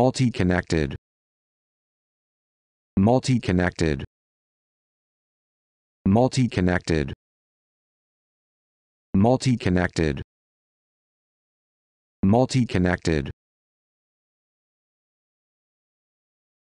multi-connected multi-connected multi-connected multi-connected multi-connected